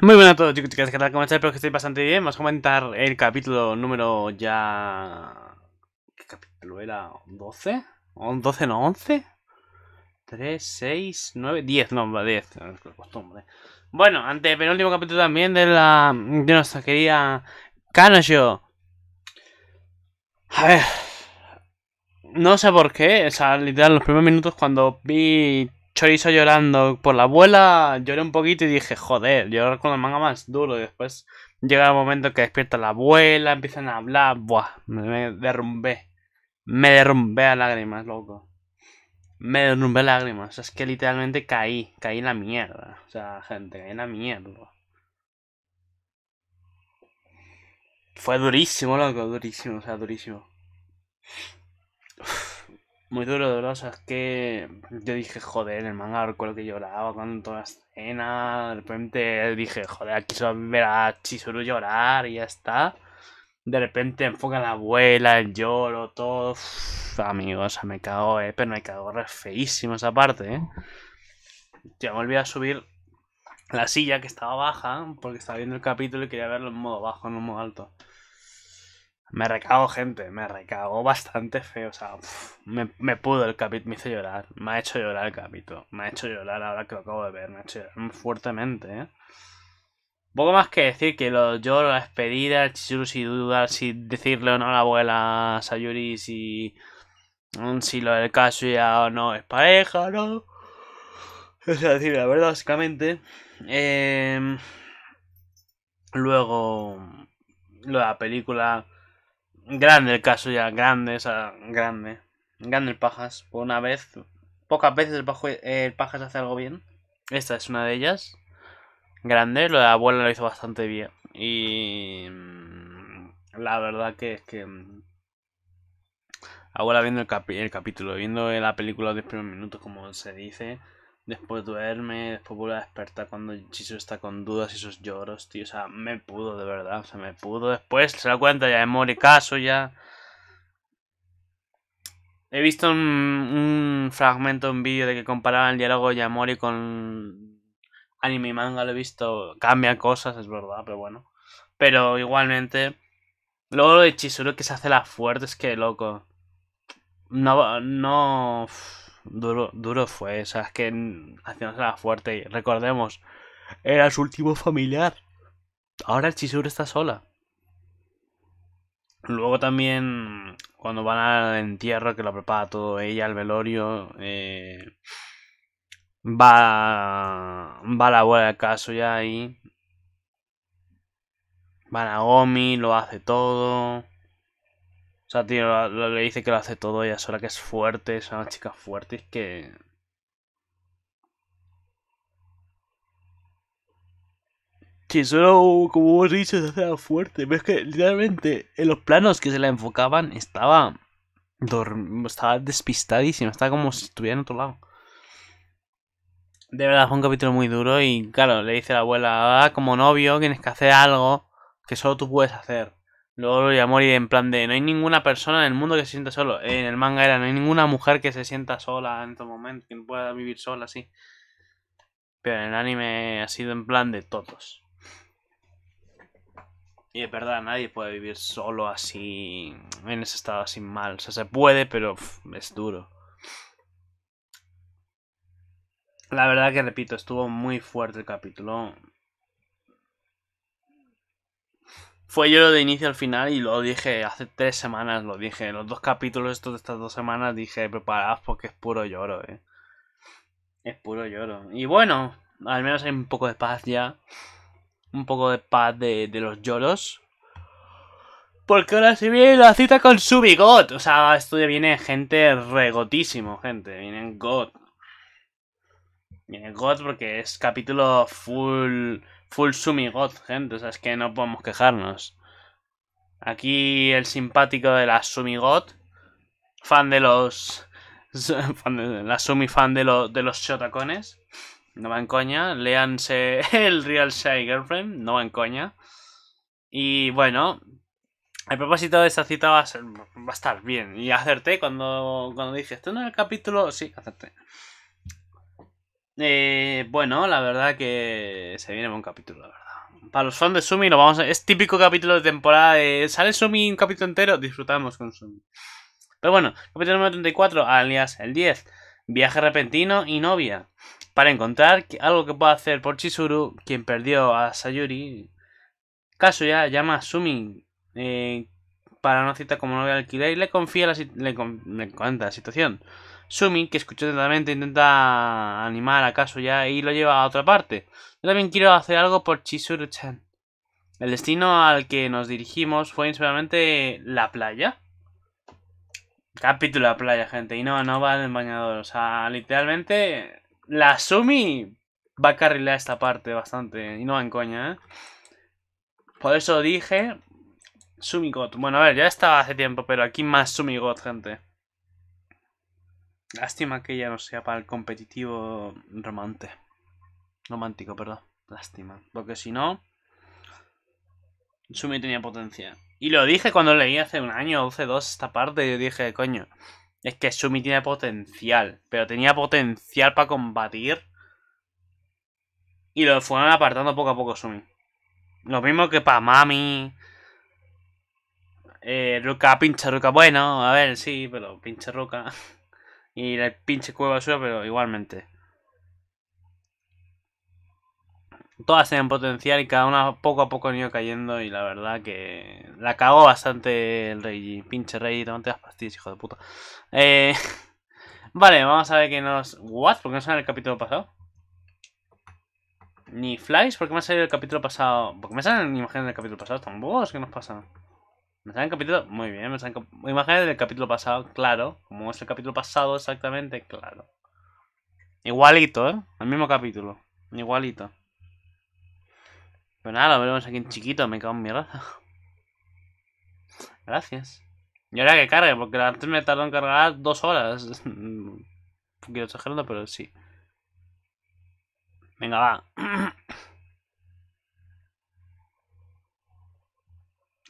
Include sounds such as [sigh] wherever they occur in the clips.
Muy buenas a todos chicos chicas, ¿qué tal? ¿Cómo estáis? Espero que estoy bastante bien. Vamos a comentar el capítulo número ya... ¿Qué capítulo era? ¿12? ¿12 no? ¿11? 3, 6, 9, 10, no, va 10, eh, costumbre. Bueno, antes el penúltimo capítulo también de la de nuestra querida Kanojo. A ver, no sé por qué, o sea, literal, los primeros minutos cuando vi Chorizo llorando por la abuela, lloré un poquito y dije, joder, llorar con la manga más duro. Y después llega el momento que despierta la abuela, empiezan a hablar, buah, me derrumbé. Me derrumbé a lágrimas, loco me derrumbé lágrimas. es que literalmente caí, caí en la mierda. O sea, gente, caí en la mierda. Fue durísimo, loco, durísimo, o sea, durísimo. muy duro, duro, o sea, es que yo dije, joder, el manga recuerdo que lloraba con toda la escena, de repente dije, joder, aquí solo ver a Chizuru llorar y ya está. De repente enfoca la abuela, el lloro, todo. Amigos, me cago, eh. Pero me cago re feísimo esa parte, eh. me olvidé de subir la silla que estaba baja porque estaba viendo el capítulo y quería verlo en modo bajo, no en modo alto. Me recago, gente, me recago bastante feo. O sea, me, me, pudo el capítulo, me hizo llorar. Me ha hecho llorar el capítulo. Me ha hecho llorar ahora que lo acabo de ver. Me ha hecho llorar fuertemente, ¿eh? Poco más que decir que lo la despedida, el Chizuru si duda, si decirle o no a la abuela Sayuri si, mm, si lo del caso ya o no es pareja no. Es [laughs] decir, la verdad, básicamente. Em, luego, la película. Grande el caso ya, grande, o sea, grande. Grande el Pajas, por una vez. Pocas veces el, Pajas hace algo bien. Esta es una de ellas grande, lo de la abuela lo hizo bastante bien. Y mm, la verdad que es que mm, abuela viendo el, el capítulo, viendo la película de primeros minutos como se dice, después duerme, después vuelve a despertar cuando Chiso está con dudas y esos lloros, tío, o sea, me pudo de verdad, o sea, me pudo. Después se da cuenta ya de caso, ya. He visto un, un fragmento, un vídeo de que comparaban el diálogo de Yamori con anime y manga lo he visto, cambia cosas, es verdad, pero bueno. Pero igualmente, luego lo de Chizuru que se hace la fuerte es que loco. No, no. Duro, duro fue, o sea, es que haciéndose la fuerte. Y recordemos, era su último familiar. Ahora el Chizuru está sola. Luego también, cuando van al entierro, que lo prepara todo ella, el velorio. Eh, va, va la bola de caso ya ahí. Va a Gomi, lo hace todo. O sea, tío, le dice que lo hace todo, ella sola que es fuerte, es una chica fuerte, es que... solo como hemos dicho, se fuerte. Pero es que literalmente en los planos que se la enfocaban estaba, estaba despistadísima, estaba como si estuviera en otro lado. De verdad, fue un capítulo muy duro y claro, le dice la abuela, ah, como novio tienes que hacer algo que solo tú puedes hacer. Luego lo amor y en plan de, no hay ninguna persona en el mundo que se sienta solo. En el manga era, no hay ninguna mujer que se sienta sola en estos momento que pueda vivir sola así. Pero en el anime ha sido en plan de todos. Y es verdad, nadie puede vivir solo así, en ese estado así mal. O sea, se puede, pero es duro. La verdad que repito, estuvo muy fuerte el capítulo. Fue yo de inicio al final y lo dije hace tres semanas, lo dije. Los dos capítulos estos de estas dos semanas dije, preparaos porque es puro lloro, eh. Es puro lloro. Y bueno, al menos hay un poco de paz ya. Un poco de paz de, los lloros. Porque ahora sí viene la cita con su bigot. O sea, esto viene gente regotísimo, gente. Vienen god eh, God porque es capítulo full full sumi gente, o sea, es que no podemos quejarnos. Aquí el simpático de la sumi God, fan de los [laughs] la sumi fan de, de los Shotacones No va en coña, leanse [laughs] el Real Shy Girlfriend, no va en coña. Y bueno, el propósito de esta cita va a, estar bien. Y acerté cuando, cuando dije, ¿esto no es el capítulo? Sí, acerté. Eh, bueno, la verdad que se viene un capítulo, la verdad. Para los fans de Sumi, lo vamos es típico capítulo de temporada. ¿Sale Sumi un capítulo entero? Disfrutamos con Sumi. Pero bueno, capítulo número 34, alias el 10. Viaje repentino y novia. Para encontrar algo que pueda hacer por Chisuru, quien perdió a Sayuri. ya llama a Sumi eh, para una cita como novia de alquiler y le confía la, le cuenta la situación. Sumi, que escuchó atentamente, intenta animar acaso ya y lo lleva a otra parte. Yo también quiero hacer algo por Chizuru-chan. El destino al que nos dirigimos fue sinceramente, la playa. Capítulo de la playa, gente. Y no, no va en el bañador. O sea, literalmente la Sumi va a carrilar esta parte bastante. Y no va en coña, ¿eh? Por eso dije Sumigot. Bueno, a ver, ya estaba hace tiempo, pero aquí más Sumigot, gente. Lástima que ya no sea para el competitivo romante. Romántico, perdón. Lástima. Porque si no... Sumi tenía potencia. Y lo dije cuando leí hace un año, hace dos esta parte. Yo dije, coño. Es que Sumi tiene potencial. Pero tenía potencial para combatir. Y lo fueron apartando poco a poco Sumi. Lo mismo que para Mami. Eh, Ruka, pinche Ruka. Bueno, a ver, sí, pero pinche Ruka. [laughs] y la pinche cueva suya, pero igualmente. Todas tienen potencial y cada una poco a poco han ido cayendo y la verdad que la cagó bastante el rey. Pinche rey tomate las pastillas, hijo de puta. Eh, [laughs] vale, vamos a ver qué nos... ¿What? ¿Por qué no sale el capítulo pasado? Ni Flies, ¿por qué me ha salido el capítulo pasado? ¿Por qué me salen imágenes del capítulo pasado? bugos ¿qué nos pasa? ¿Me salen capítulos? Muy bien, nos han imágenes del capítulo pasado, claro. Como es el capítulo pasado exactamente, claro. Igualito, ¿eh? El mismo capítulo. Igualito. Pero nada, lo veremos aquí en chiquito, me cago en mierda. [laughs] Gracias. Y ahora que cargue, porque antes me tardó en cargar dos horas. quiero [laughs] poquito exagerando, pero sí. Venga, va. [clears throat]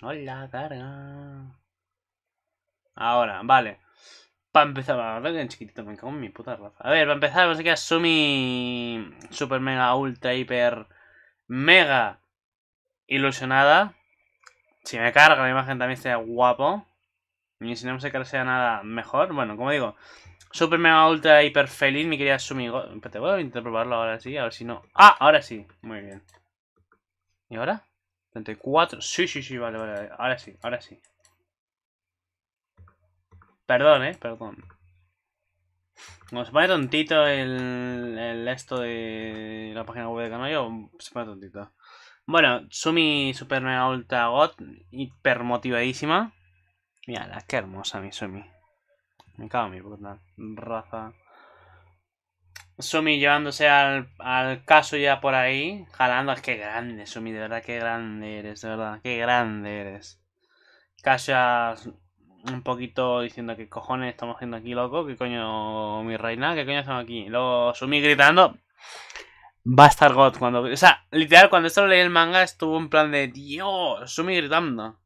Hola, carga. Ahora, vale. Para empezar, a que en chiquitito me cago en mi puta raza. A ver, para empezar, a que Sumi super mega ultra hiper mega ilusionada. Si me carga la imagen también sea guapo. Y si no sé que sea nada mejor. Bueno, como digo, super mega ultra hiper feliz, mi quería Sumi. te voy a intentar probarlo ahora sí, a ver si no. Ah, ahora sí. Muy bien. ¿Y ahora? 34. Sí, sí, sí, vale, vale. Ahora sí, ahora sí. Perdón, eh, perdón. Como se pone tontito el, el esto de la página web de Canario, se pone tontito. Bueno, Sumi Super Mega Ultra God, hiper motivadísima. Mira, qué hermosa mi Sumi. Me cago en mi puta raza. Sumi llevándose al, al caso ya por ahí, jalando. Es ah, que grande, Sumi, de verdad, que grande eres, de verdad, que grande eres. Kasia un poquito diciendo que cojones estamos haciendo aquí, loco, que coño, mi reina, que coño estamos aquí. Luego Sumi gritando. estar God, cuando. O sea, literal, cuando esto lo leí el manga estuvo en plan de Dios, Sumi gritando.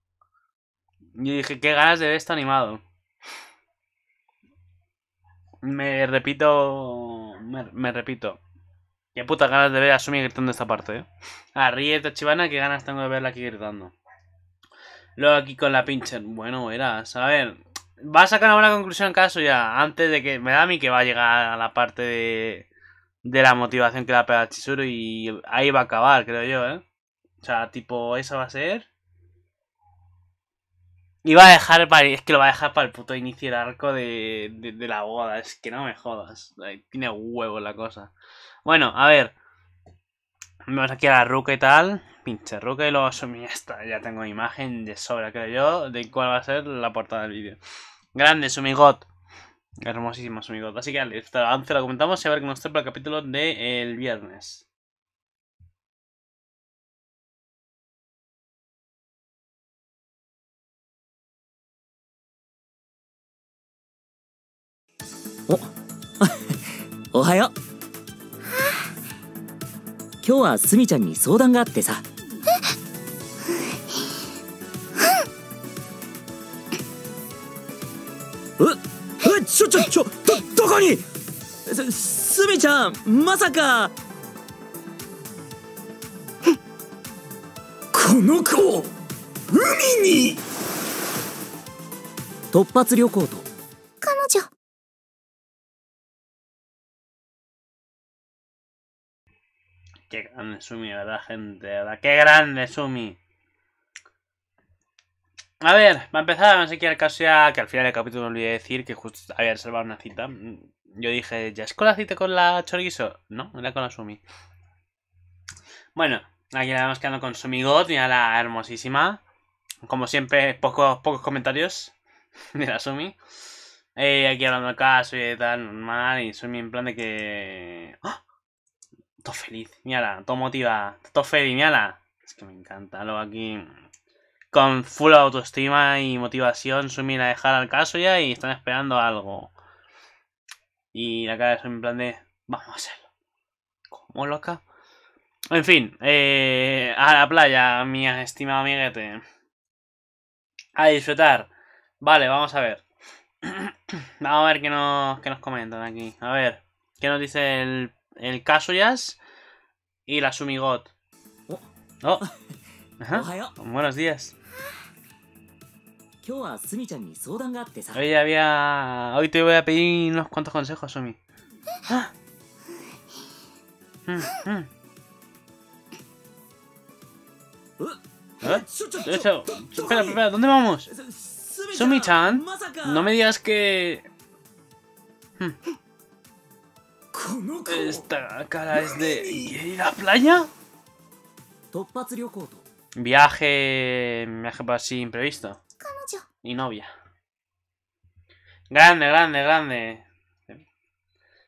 Y dije, qué ganas de ver esto animado me repito. Me, repito. Qué putas ganas de ver a Sumi gritando esta parte, eh. A ah, Rieta Chivana, qué ganas tengo de verla aquí gritando. Luego aquí con la pinche. Bueno, verás. A ver. Va a sacar una conclusión caso ya. Antes de que. Me da a mí que va a llegar a la parte de. De la motivación que la pega Chisuru. Y ahí va a acabar, creo yo, eh. O sea, tipo, esa va a ser va a dejar para. Es que lo va a dejar para el puto inicio del arco de, la boda. Es que no me jodas. tiene huevo la cosa. Bueno, a ver. Vamos aquí a la ruca y tal. Pinche ruca y luego ya está. Ya tengo imagen de sobra, creo yo, de cuál va a ser la portada del vídeo. Grande, Sumigot. Hermosísima Sumigot. Así que antes la comentamos y a ver qué nos trae para el capítulo del de, el viernes. お [laughs] おはよう今日はすみちゃんに相談があってさええちょちょちょどどこにすすみちゃんまさかこの子海に突発旅行と Sumi, ¿verdad, gente? ¿Verdad? ¡Qué grande Sumi! A ver, va a empezar, no sé qué ya, que al final del capítulo me olvidé decir que justo había reservado una cita. Mm, yo dije, ¿ya es con la cita con la Chorizo? No, era con la Sumi. Bueno, aquí la vamos quedando con Sumi y a la hermosísima. Como siempre, pocos, pocos comentarios [laughs] de la Sumi. Eh, aquí hablando caso y tal, normal, y Sumi en plan de que... ¡Ah! Todo feliz, la todo motiva, todo feliz, la Es que me encanta, luego aquí con full autoestima y motivación su a dejar al caso ya y están esperando algo. Y la cara es en plan de, vamos a hacerlo. ¿Cómo loca? En fin, eh, a la playa, mi estimado amiguete. A disfrutar. Vale, vamos a ver. [clears throat] vamos a ver qué nos, qué nos comentan aquí. A ver, ¿qué nos dice el el Kasuya's y la Sumigot. Oh. oh. [laughs] Buenos días. Hoy había... Hoy te voy a pedir unos cuantos consejos, Sumi. Espera, espera, ¿dónde vamos? Sumi-chan, no me digas que... Hmm. Esta cara es de ir la playa. Viaje, viaje así imprevisto. Y novia. Grande, grande, grande.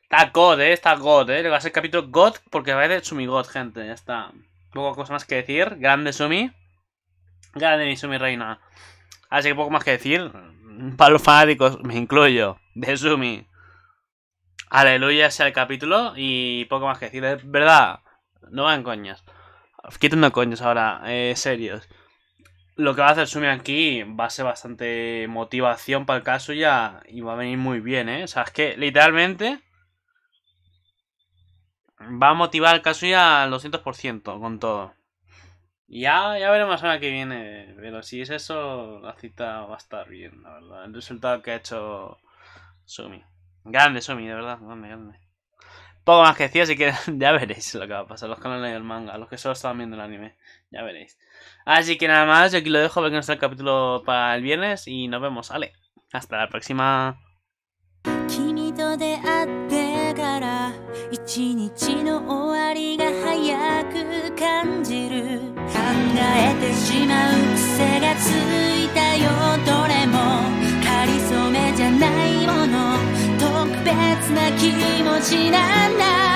Está God, eh, está God, eh. Le va a ser capítulo God porque va a ser Sumi God, gente. Ya está. Poco cosa más que decir. Grande Sumi. Grande mi Sumi reina. Así que poco más que decir. Para los fanáticos, me incluyo. De Sumi. Aleluya sea el capítulo y poco más que decir. Es verdad, no van coñas. Quitando coños ahora, eh, serios. Lo que va a hacer Sumi aquí va a ser bastante motivación para el caso ya y va a venir muy bien, ¿eh? O sea, es que literalmente va a motivar al caso ya al 200% con todo. Ya, ya veremos ahora que viene, pero si es eso, la cita va a estar bien, la verdad. El resultado que ha hecho Sumi. Grande, Sumi, de verdad. Grande, grande. Poco más que decir, así que [laughs] ya veréis lo que va a pasar. Los que no han leído el manga, los que solo estaban viendo el anime. Ya veréis. Así que nada más, yo aquí lo dejo porque no está el capítulo para el viernes. Y nos vemos, Ale. Hasta la próxima. な気持ちなんだ